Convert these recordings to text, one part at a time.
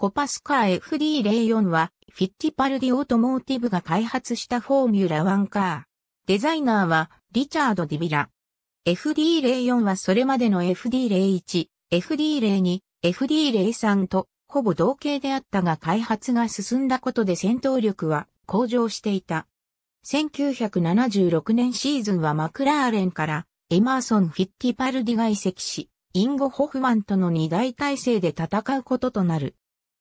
コパスカー FD04 は、フィッティパルディオートモーティブが開発したフォーミュラ1カー。デザイナーは、リチャード・ディビラ。FD04 はそれまでの FD01、FD02、FD03 と、ほぼ同型であったが開発が進んだことで戦闘力は向上していた。1976年シーズンはマクラーレンからエマーソン・フィッティパルディが移籍し、インゴ・ホフマンとの二大体制で戦うこととなる。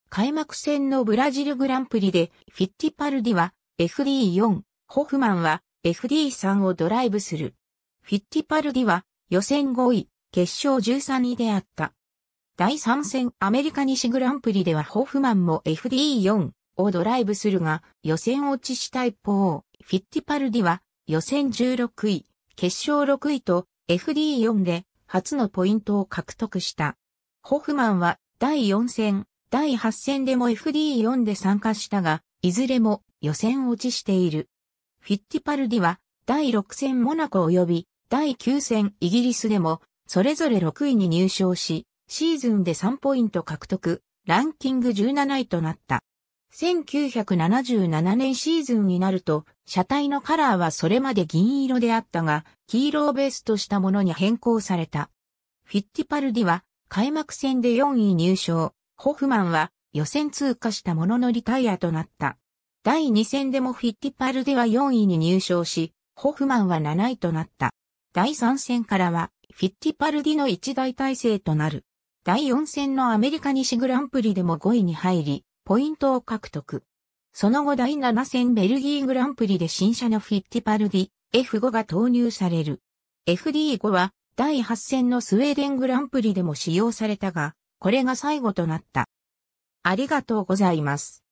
開幕戦のブラジルグランプリで、フィッティパルディは FD4、ホフマンは FD3 をドライブする。フィッティパルディは予選5位、決勝13位であった。第3戦アメリカ西グランプリではホフマンも FD4 をドライブするが予選落ちした一方、フィッティパルディは予選16位、決勝6位と FD4 で初のポイントを獲得した。ホフマンは第4戦第8戦でも FD4 で参加したが、いずれも予選落ちしている。フィッティパルディは第6戦モナコ及び第9戦イギリスでもそれぞれ6位に入賞し、シーズンで3ポイント獲得、ランキング17位となった。1977年シーズンになると、車体のカラーはそれまで銀色であったが、黄色をベースとしたものに変更された。フィッティパルディは開幕戦で4位入賞、ホフマンは予選通過したもののリタイアとなった。第2戦でもフィッティパルでは4位に入賞し、ホフマンは7位となった。第3戦からは、フィッティパルディの一大体制となる。第4戦のアメリカ西グランプリでも5位に入り、ポイントを獲得。その後第7戦ベルギーグランプリで新車のフィッティパルディ F5 が投入される。FD5 は第8戦のスウェーデングランプリでも使用されたが、これが最後となった。ありがとうございます。